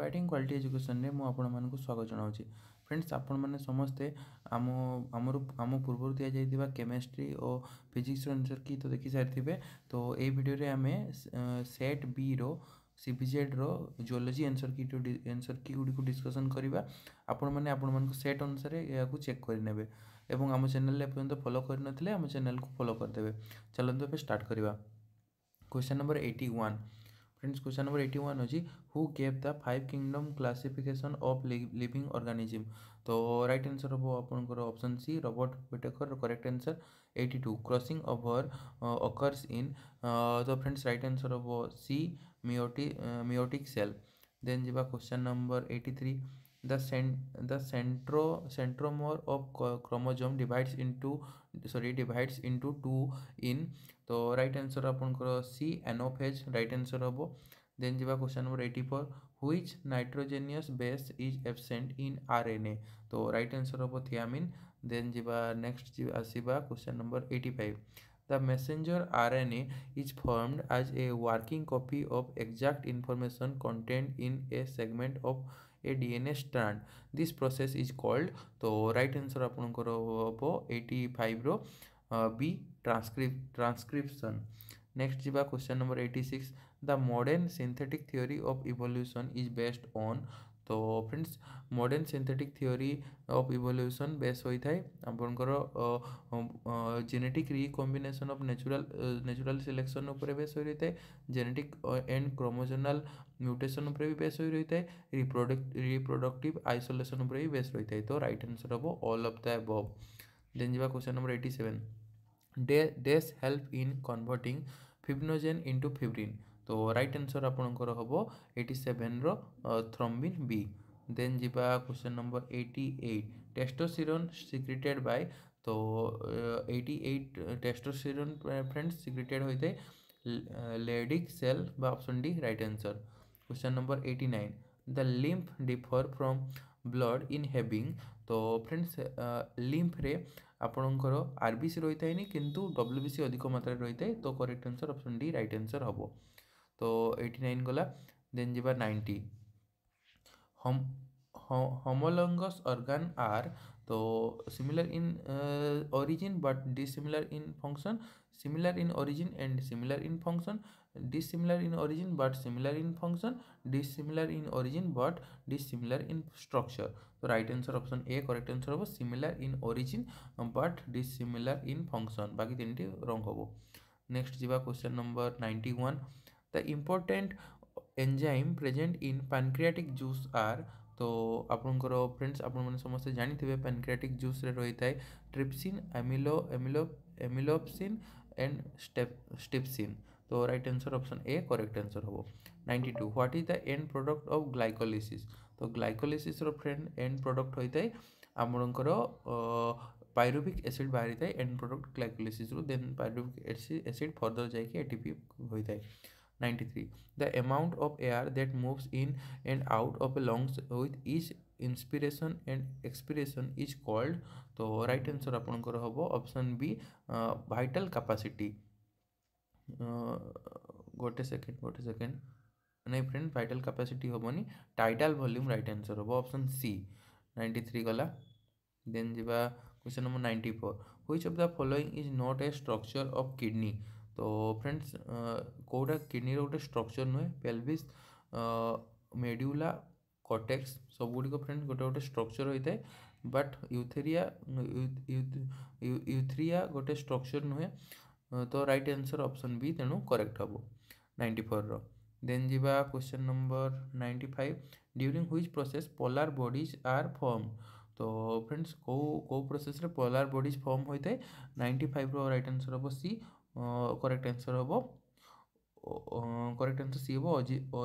Batting quality ଏଜୁକେସନ୍ରେ ମୁଁ ଆପଣମାନଙ୍କୁ ସ୍ୱାଗତ ଜଣାଉଛି ଫ୍ରେଣ୍ଡସ୍ ଆପଣମାନେ ସମସ୍ତେ ଆମ ଆମର ଆମ ପୂର୍ବରୁ ଦିଆଯାଇଥିବା କେମିଷ୍ଟ୍ରି ଓ ଫିଜିକ୍ସର ଆନ୍ସର୍ କି ତ ଦେଖିସାରିଥିବେ ତ ଏଇ ଭିଡ଼ିଓରେ ଆମେ ସେଟ୍ ବିର ସିଭିଜେଡ଼୍ର ଜୁଓଲୋଜି ଆନ୍ସର୍ କିଟୁ ଆନ୍ସର୍ କି ଗୁଡ଼ିକୁ ଡିସ୍କସନ୍ କରିବା ଆପଣମାନେ ଆପଣମାନଙ୍କ ସେଟ୍ ଅନୁସାରେ ଏହାକୁ ଚେକ୍ କରିନେବେ ଏବଂ ଆମ ଚ୍ୟାନେଲ୍ ଏପର୍ଯ୍ୟନ୍ତ ଫଲୋ କରିନଥିଲେ ଆମ ଚ୍ୟାନେଲ୍କୁ ଫଲୋ କରିଦେବେ ଚାଲନ୍ତୁ ଏବେ ଷ୍ଟାର୍ଟ କରିବା question number eighty one friends question number eighty one अच्छी who gave the five kingdom classification of living organism तो रईट आंसर हम आपंकर option C Robert Whittaker correct answer eighty two crossing over occurs in तो friends right answer हम C meiotic meiotic cell then जा question number eighty three the cent the centro centromere of chromosome divides into sorry divides into two in तो right answer आपंकर C anaphase right answer हम then जी question number eighty four which nitrogenous base is absent in R N A तो right answer हम thiamine then जी next आसवा question number eighty five The messenger RNA is formed as a working copy of exact information contained in a segment of a DNA strand this process is called तो right answer आपन eighty five 85 रो B transcription next जीवा question number six the modern synthetic theory of evolution is based on তো friends modern synthetic theory of evolution base ହୋଇଥାଏ ଆପଣଙ୍କର genetic recombination of natural natural selection ଉପରେ base ହୋଇ ରହିଥାଏ genetic and କ୍ରୋମୋଜୋନାଲ୍ mutation ଉପରେ ବି ବେସ୍ ହୋଇ ରହିଥାଏ ରିପ୍ରଡକ୍ଟିଭ୍ ଆଇସୋଲେସନ୍ ଉପରେ ବି ବେସ୍ ରହିଥାଏ ତ ରାଇଟ୍ ଆନ୍ସର୍ ହେବ all of the above then ଯିବା କ୍ୱେଶ୍ଚନ୍ ନମ୍ବର ଏଇଟି ସେଭେନ୍ ଡେ ଡେସ୍ help in converting fibrinogen into fibrin তো ରାଇଟ୍ ଆନ୍ସର୍ ଆପଣଙ୍କର ହେବ ଏଇଟି ସେଭେନ୍ର ଥ୍ରମ୍ବିନ୍ ବି ଦେନ୍ ଯିବା question number eighty eight testosterone secreted by ତ eighty eight testosterone friends secreted ହୋଇଥାଏ Leydig cell বা option D right answer question number eighty nine the lymph differs from blood in having তো friends লিম্ফরে ଆପଣଙ୍କର R B C ରହିଥାଏନି କିନ୍ତୁ W B C ଅଧିକ ମାତ୍ରାରେ ରହିଥାଏ ତ correct answer option D right answer ହେବ तो एटी नाइन गला देन जावा नाइंटी हम homologous organ are so similar in uh, origin but dissimilar in function similar in origin and similar in function dissimilar in origin but similar in function dissimilar in origin but dissimilar in structure so right answer option a correct answer hobo similar in origin but dissimilar in function baki tinti wrong hobo next jiba question number 91 The important enzyme present in pancreatic juice are তো আপনার friends আপনার সমস্ত জাঁথিবে pancreatic জুসে রয়েছে trypsin আমিলো এমিলো এমিলোপসিন and steapsin তো right answer option A correct answer হব ninety two what is the end product of glycolysis তো গ্লাইকোলিসিসর friend and product হয়ে আপনার পাইরুভিক এসিড বাহারি থাকে এন্ড প্রডক্ট গ্লাইকোলিসিস্রু দেন পাইরুভিক এসিড ফর্দর যাই এটিপি হয়ে থাকে 93 the amount of air that moves in and out of a lungs with each inspiration and expiration is called तो right answer आपणकर हम ऑप्शन बी vital capacity गोटे second गोटे second नहीं friend vital capacity हेनी tidal volume right answer हम option C ninety three गला then जावा question number ninety four which of the following is not a structure of kidney तो friends कौटा kidney गोटे स्ट्रक्चर नुहे पेलविस मेड्यूला कटेक्स सब गुड़िक friend गोटे गोटे स्ट्रक्चर होता है बट युथेरिया युथ्रिया गोटे स्ट्रक्चर नुहे तो राइट आंसर ऑप्शन बी तेणु करेक्ट हे नाइंटी फोर र देन जीवा question number ninety five during which process polar bodies are form तो फ्रेंड्स कौ कौ प्रोसेस पोलार बडीज फर्म होता है नाइंटी फाइव रईट आंसर हे सी করেক্ট অ্যান্সার হব করেক্ট আনসার ସି ହେବ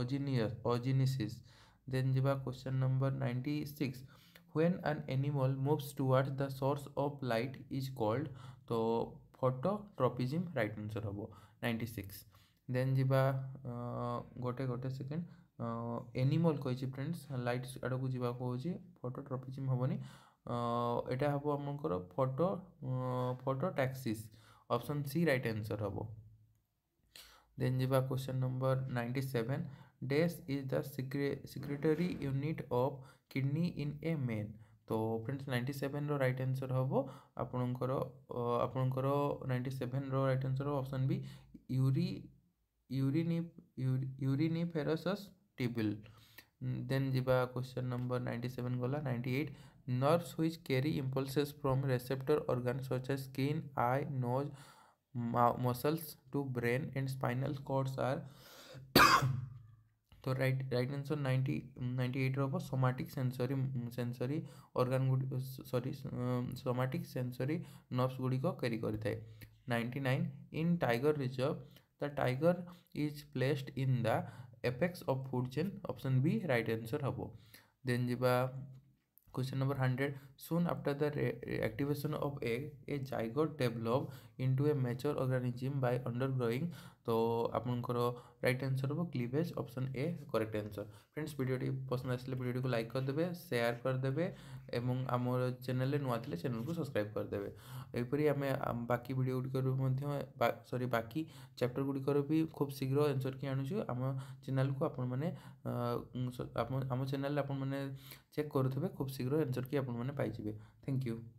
ଅଜିନିୟସ୍ ଅଜିନିସିସ୍ ଦେନ୍ ଯିବା question number ninety six when an animal moves toward the source of light is called ତ ଫଟୋଟ୍ରପିଜିମ୍ right answer ହେବ ninety six then ଯିବା ଗୋଟେ ଗୋଟେ second animal କହିଛି friends light ଆଡ଼କୁ ଯିବାକୁ ହେଉଛି ଫଟୋଟ୍ରପିଜିମ୍ ହେବନି ଏଇଟା ହେବ ଆପଣଙ୍କର photo phototaxis option C right answer हम देन जी question number ninety seven dash is the secretory unit of kidney in a man तो friends ninety seven right answer हम आपणकर आपणकर ninety seven right answer option B यूरी यूरिनि uriniferous tubule then जी question number ninety seven गला ninety eight Nerves which carry impulses from receptor organs such as skin, eye, nose, muscles to brain and spinal cords are तो right right answer ninety ninety eight रोब somatic sensory sensory organ good sorry somatic sensory nerves गुड़िक carry करें ninety nine in tiger reserve the tiger is placed in the apex of food chain option B right answer हम then जी Question number 100. Soon after the activation of egg, a zygote develops into a mature organism by undergoing তো ଆପଣଙ୍କର right answer ହେବ cleavage option A correct answer friends ଭିଡ଼ିଓଟି ପସନ୍ଦ ଆସିଲେ ଭିଡ଼ିଓଟିକୁ like କରିଦେବେ share କରିଦେବେ ଏବଂ ଆମର ଚ୍ୟାନେଲ୍ରେ ନୂଆ ଥିଲେ ଚ୍ୟାନେଲ୍କୁ ସବସ୍କ୍ରାଇବ୍ କରିଦେବେ ଏହିପରି ଆମେ ବାକି ଭିଡ଼ିଓ ଗୁଡ଼ିକରୁ ମଧ୍ୟ ସରି ବାକି ଚାପ୍ଟର ଗୁଡ଼ିକର ବି ଖୁବ୍ ଶୀଘ୍ର ଆନ୍ସର୍ କି ଆଣୁଛୁ ଆମ ଚ୍ୟାନେଲ୍କୁ ଆପଣମାନେ ଆମ ଚ୍ୟାନେଲ୍ ଆପଣମାନେ ଚେକ୍ କରୁଥିବେ ଖୁବ୍ ଶୀଘ୍ର ଆନ୍ସର୍ କି ଆପଣମାନେ ପାଇଯିବେ ଥ୍ୟାଙ୍କ ୟୁ